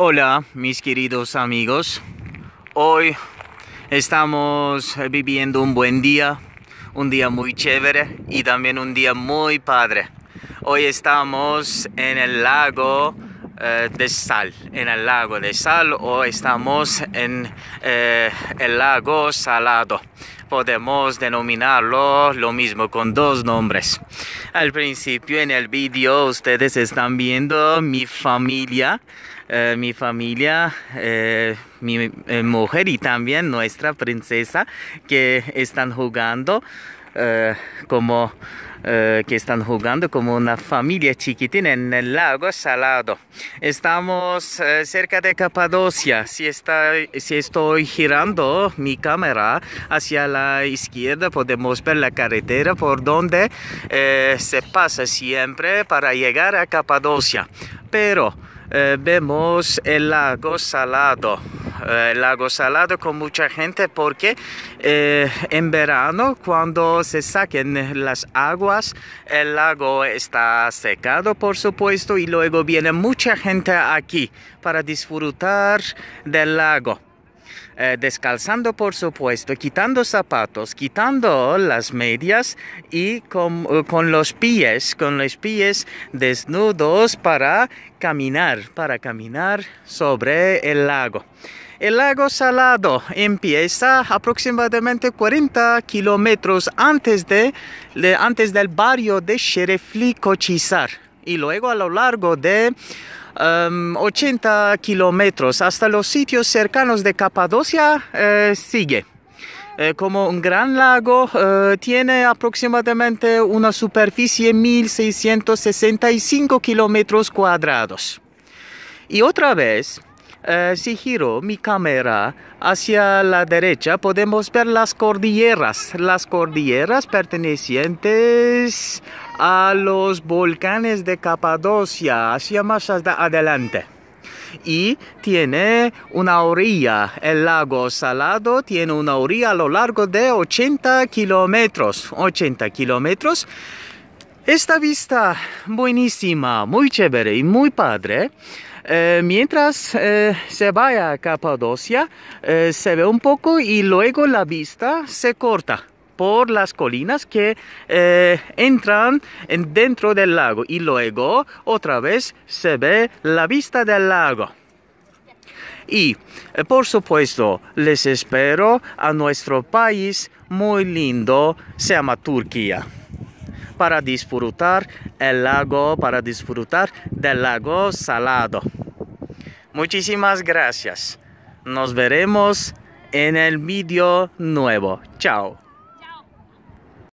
Hola mis queridos amigos, hoy estamos viviendo un buen día, un día muy chévere y también un día muy padre. Hoy estamos en el lago eh, de Sal, en el lago de Sal o estamos en eh, el lago Salado. Podemos denominarlo lo mismo con dos nombres. Al principio en el vídeo ustedes están viendo mi familia, eh, mi familia, eh, mi eh, mujer y también nuestra princesa que están jugando eh, como eh, que están jugando como una familia chiquitina en el lago salado. Estamos cerca de Capadocia. Si, está, si estoy girando mi cámara hacia la izquierda, podemos ver la carretera por donde se pasa siempre para llegar a Capadocia. Pero vemos el lago salado. El eh, lago salado con mucha gente porque eh, en verano cuando se saquen las aguas el lago está secado por supuesto y luego viene mucha gente aquí para disfrutar del lago. Eh, descalzando por supuesto, quitando zapatos, quitando las medias y con, con, los pies, con los pies desnudos para caminar, para caminar sobre el lago. El lago Salado empieza aproximadamente 40 kilómetros antes, de, antes del barrio de Sherefli Cochizar y luego a lo largo de 80 em, kilómetros hasta los sitios cercanos de Capadocia eh, sigue. Eh, como un gran lago, eh, tiene aproximadamente una superficie de 1665 kilómetros cuadrados. Y otra vez, eh, si giro mi cámara hacia la derecha, podemos ver las cordilleras. Las cordilleras pertenecientes a los volcanes de Capadocia, hacia más adelante. Y tiene una orilla, el lago salado tiene una orilla a lo largo de 80 kilómetros. 80 kilómetros. Esta vista buenísima, muy chévere y muy padre. Eh, mientras eh, se vaya a Capadocia, eh, se ve un poco y luego la vista se corta por las colinas que entran en dentro del lago y luego otra vez se ve la vista del lago. Y por supuesto les espero a nuestro país muy lindo, se llama Turquía para disfrutar el lago, para disfrutar del lago salado. Muchísimas gracias. Nos veremos en el vídeo nuevo. Chao.